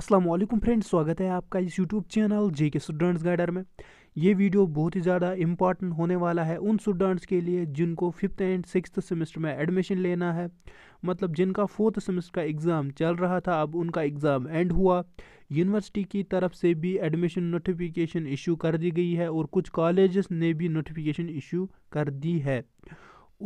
अस्सलाम वालेकुम फ्रेंड्स स्वागत है आपका इस यूट्यूब चैनल जे के स्टूडेंट्स गाइडर में ये वीडियो बहुत ही ज़्यादा इम्पॉर्टेंट होने वाला है उन स्टूडेंट्स के लिए जिनको फिफ्थ एंड सिक्स सेमेस्टर में एडमिशन लेना है मतलब जिनका फोर्थ सेमेस्टर का एग्ज़ाम चल रहा था अब उनका एग्ज़ाम एंड हुआ यूनिवर्सिटी की तरफ से भी एडमिशन नोटिफिकेशन इशू कर दी गई है और कुछ कॉलेज़ ने भी नोटिफिकेशन इशू कर दी है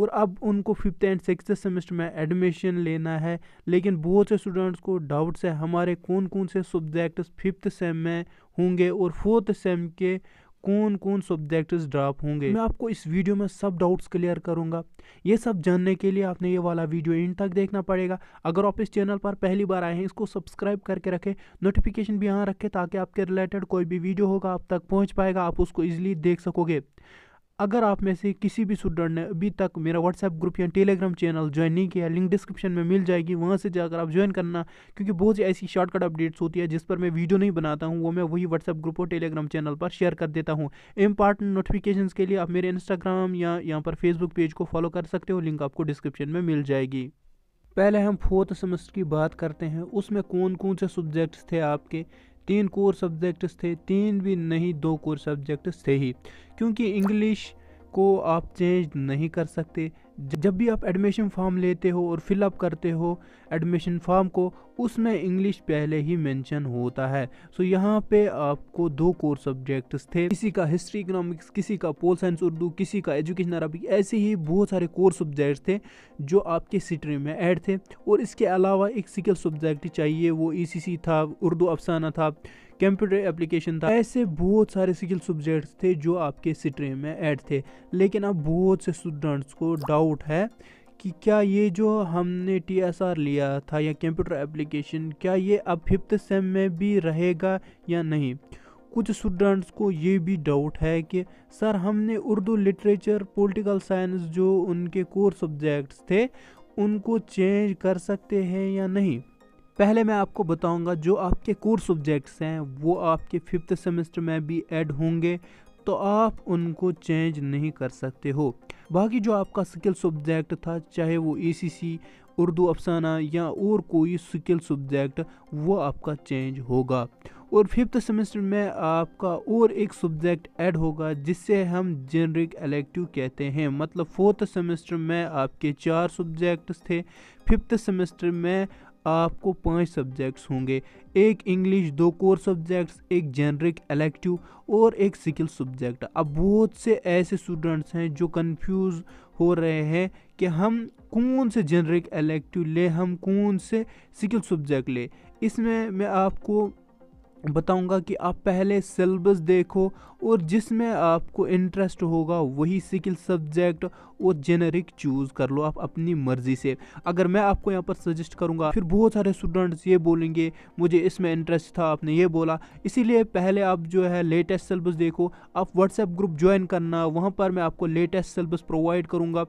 और अब उनको फिफ्थ एंड सिक्स सेमेस्टर में एडमिशन लेना है लेकिन बहुत से स्टूडेंट्स को डाउट्स है हमारे कौन कौन से सब्जेक्ट्स फिफ्थ सेम में होंगे और फोर्थ सेम के कौन कौन सब्जेक्ट्स ड्रॉप होंगे मैं आपको इस वीडियो में सब डाउट्स क्लियर करूंगा ये सब जानने के लिए आपने ये वाला वीडियो इन तक देखना पड़ेगा अगर आप इस चैनल पर पहली बार आए हैं इसको सब्सक्राइब करके रखें नोटिफिकेशन भी यहाँ रखें ताकि आपके रिलेटेड कोई भी वीडियो होगा आप तक पहुँच पाएगा आप उसको ईजिली देख सकोगे अगर आप में से किसी भी स्टूडेंट ने अभी तक मेरा व्हाट्सएप ग्रुप या टेलीग्राम चैनल ज्वाइन नहीं किया लिंक डिस्क्रिप्शन में मिल जाएगी वहाँ से जाकर आप ज्वाइन करना क्योंकि बहुत सी ऐसी शॉर्टकट अपडेट्स होती है जिस पर मैं वीडियो नहीं बनाता हूँ वो मैं वही व्हाट्सएप ग्रुप और टेलीग्राम चैनल पर शेयर कर देता हूँ इंपॉर्टेंट नोटिफिकेशन के लिए आप मेरे इंस्टाग्राम या यहाँ पर फेसबुक पेज को फॉलो कर सकते हो लिंक आपको डिस्क्रिप्शन में मिल जाएगी पहले हम फोर्थ सेमेस्टर की बात करते हैं उसमें कौन कौन से सब्जेक्ट्स थे आपके तीन कोर सब्जेक्ट्स थे तीन भी नहीं दो कोर सब्जेक्ट्स थे ही क्योंकि इंग्लिश को आप चेंज नहीं कर सकते जब भी आप एडमिशन फॉर्म लेते हो और फिलअप करते हो एडमिशन फॉर्म को उसमें इंग्लिश पहले ही मेंशन होता है सो so, यहाँ पे आपको दो कोर सब्जेक्ट्स थे किसी का हिस्ट्री इकोनॉमिक्स किसी का पोल साइंस उर्दू किसी का एजुकेशन अरबिक ऐसे ही बहुत सारे कोर सब्जेक्ट्स थे जो आपके स्ट्रीम में ऐड थे और इसके अलावा एक सिकल सब्जेक्ट चाहिए वो ई e था उर्दू अफसाना था कंप्यूटर एप्लीकेशन था ऐसे बहुत सारे सिकल सब्जेक्ट्स थे जो आपके स्ट्रीम में ऐड थे लेकिन अब बहुत से स्टूडेंट्स को डाउट डाउट है कि क्या ये जो हमने टी एस आर लिया था या कंप्यूटर एप्लीकेशन क्या ये अब फिफ्थ सेम में भी रहेगा या नहीं कुछ स्टूडेंट्स को ये भी डाउट है कि सर हमने उर्दू लिटरेचर पॉलिटिकल साइंस जो उनके कोर सब्जेक्ट्स थे उनको चेंज कर सकते हैं या नहीं पहले मैं आपको बताऊंगा जो आपके कोर सब्जेक्ट्स हैं वो आपके फिफ्थ सेमेस्टर में भी ऐड होंगे तो आप उनको चेंज नहीं कर सकते हो बाकी जो आपका स्किल सब्जेक्ट था चाहे वो ए उर्दू अफसाना या और कोई स्किल सब्जेक्ट वो आपका चेंज होगा और फिफ्थ सेमेस्टर में आपका और एक सब्जेक्ट ऐड होगा जिससे हम जेनरिक एलेक्टिव कहते हैं मतलब फोर्थ सेमेस्टर में आपके चार सब्जेक्ट्स थे फिफ्थ सेमेस्टर में आपको पांच सब्जेक्ट्स होंगे एक इंग्लिश दो कोर सब्जेक्ट्स एक जेनरिक एलेक्टिव और एक स्किल सब्जेक्ट अब बहुत से ऐसे स्टूडेंट्स हैं जो कंफ्यूज हो रहे हैं कि हम कौन से जेनरिक एलेक्टिव ले हम कौन से स्किल सब्जेक्ट ले इसमें मैं आपको बताऊंगा कि आप पहले सिलेबस देखो और जिसमें आपको इंटरेस्ट होगा वही स्किल सब्जेक्ट और जेनरिक चूज़ कर लो आप अपनी मर्ज़ी से अगर मैं आपको यहाँ पर सजेस्ट करूँगा फिर बहुत सारे स्टूडेंट्स ये बोलेंगे मुझे इसमें इंटरेस्ट था आपने ये बोला इसीलिए पहले आप जो है लेटेस्ट सिलेबस देखो आप व्हाट्सएप ग्रुप ज्वाइन करना वहाँ पर मैं आपको लेटेस्ट सिलेबस प्रोवाइड करूँगा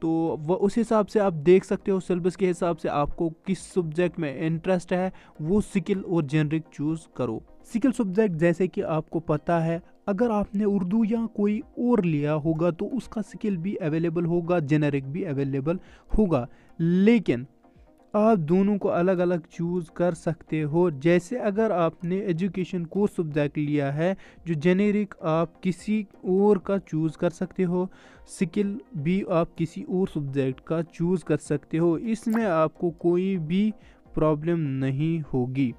तो वह उस हिसाब से आप देख सकते हो सिलेबस के हिसाब से आपको किस सब्जेक्ट में इंटरेस्ट है वो स्किल और जेनरिक चूज़ करो स्किल सब्जेक्ट जैसे कि आपको पता है अगर आपने उर्दू या कोई और लिया होगा तो उसका स्किल भी अवेलेबल होगा जेनरिक भी अवेलेबल होगा लेकिन आप दोनों को अलग अलग चूज़ कर सकते हो जैसे अगर आपने एजुकेशन को सब्जेक्ट लिया है जो जेनेरिक आप किसी और का चूज़ कर सकते हो स्किल भी आप किसी और सब्जेक्ट का चूज़ कर सकते हो इसमें आपको कोई भी प्रॉब्लम नहीं होगी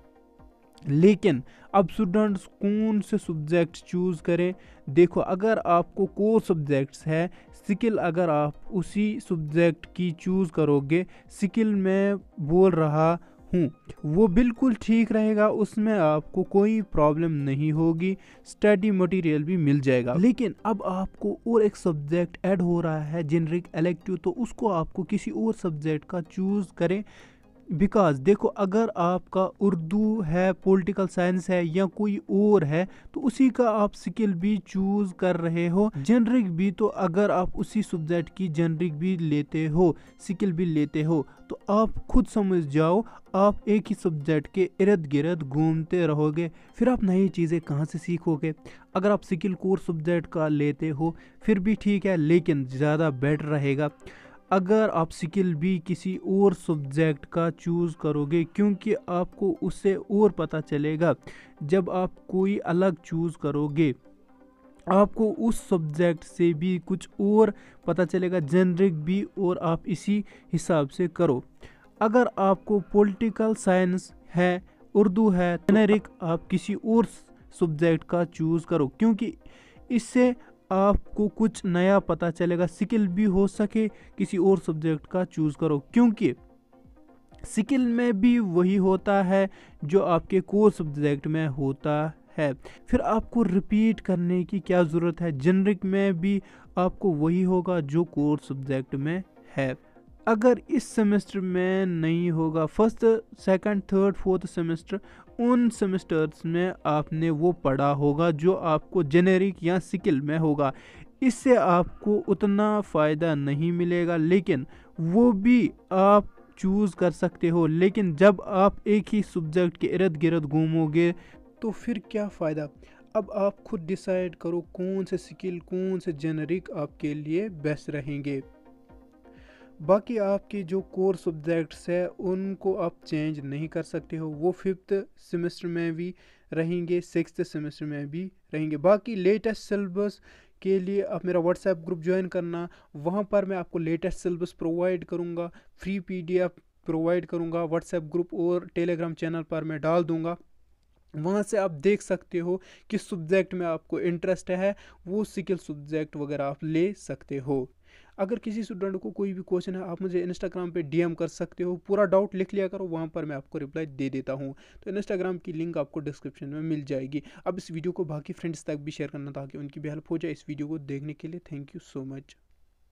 लेकिन अब स्टूडेंट्स कौन से सब्जेक्ट चूज़ करें देखो अगर आपको कोर सब्जेक्ट्स है स्किल अगर आप उसी सब्जेक्ट की चूज़ करोगे स्किल में बोल रहा हूँ वो बिल्कुल ठीक रहेगा उसमें आपको कोई प्रॉब्लम नहीं होगी स्टडी मटेरियल भी मिल जाएगा लेकिन अब आपको और एक सब्जेक्ट ऐड हो रहा है जेनरिक इलेक्टिव तो उसको आपको किसी और सब्जेक्ट का चूज़ करें बिकॉज देखो अगर आपका उर्दू है पॉलिटिकल साइंस है या कोई और है तो उसी का आप स्किल भी चूज कर रहे हो जेनरिक भी तो अगर आप उसी सब्जेक्ट की जेनरिक भी लेते हो स्किल भी लेते हो तो आप खुद समझ जाओ आप एक ही सब्जेक्ट के इर्द गिर्द घूमते रहोगे फिर आप नई चीज़ें कहाँ से सीखोगे अगर आप स्किल कोर सब्जेक्ट का लेते हो फिर भी ठीक है लेकिन ज़्यादा बेटर रहेगा अगर आप स्किल भी किसी और सब्जेक्ट का चूज़ करोगे क्योंकि आपको उससे और पता चलेगा जब आप कोई अलग चूज़ करोगे आपको उस सब्जेक्ट से भी कुछ और पता चलेगा जेनरिक भी और आप इसी हिसाब से करो अगर आपको पॉलिटिकल साइंस है उर्दू है जेनरिक आप किसी और सब्जेक्ट का चूज़ करो क्योंकि इससे आपको कुछ नया पता चलेगा स्किल भी हो सके किसी और सब्जेक्ट का चूज़ करो क्योंकि स्किल में भी वही होता है जो आपके कोर सब्जेक्ट में होता है फिर आपको रिपीट करने की क्या ज़रूरत है जेनरिक में भी आपको वही होगा जो कोर सब्जेक्ट में है अगर इस सेमेस्टर में नहीं होगा first second third fourth semester उन सेमेस्टर्स में आपने वो पढ़ा होगा जो आपको जेनेरिक या सिकल में होगा इससे आपको उतना फ़ायदा नहीं मिलेगा लेकिन वो भी आप चूज़ कर सकते हो लेकिन जब आप एक ही सब्जेक्ट के इर्द गिर्द घूमोगे तो फिर क्या फ़ायदा अब आप खुद डिसाइड करो कौन से स्किल कौन से जेनरिक आपके लिए बेस्ट रहेंगे बाकी आपके जो कोर सब्जेक्ट्स है उनको आप चेंज नहीं कर सकते हो वो फिफ्थ सेमेस्टर में भी रहेंगे सिक्सथ सेमेस्टर में भी रहेंगे बाकी लेटेस्ट सिलेबस के लिए आप मेरा व्हाट्सएप ग्रुप ज्वाइन करना वहाँ पर मैं आपको लेटेस्ट सिलेबस प्रोवाइड करूँगा फ्री पीडीएफ प्रोवाइड करूँगा व्हाट्सएप ग्रुप और टेलीग्राम चैनल पर मैं डाल दूँगा वहाँ से आप देख सकते हो किस सब्जेक्ट में आपको इंटरेस्ट है वो स्किल सब्जेक्ट वगैरह आप ले सकते हो अगर किसी स्टूडेंट को कोई भी क्वेश्चन है आप मुझे इंस्टाग्राम पे डीएम कर सकते हो पूरा डाउट लिख लिया करो वहाँ पर मैं आपको रिप्लाई दे देता हूँ तो इंस्टाग्राम की लिंक आपको डिस्क्रिप्शन में मिल जाएगी अब इस वीडियो को बाकी फ्रेंड्स तक भी शेयर करना ताकि उनकी भी हेल्प हो जाए इस वीडियो को देखने के लिए थैंक यू सो मच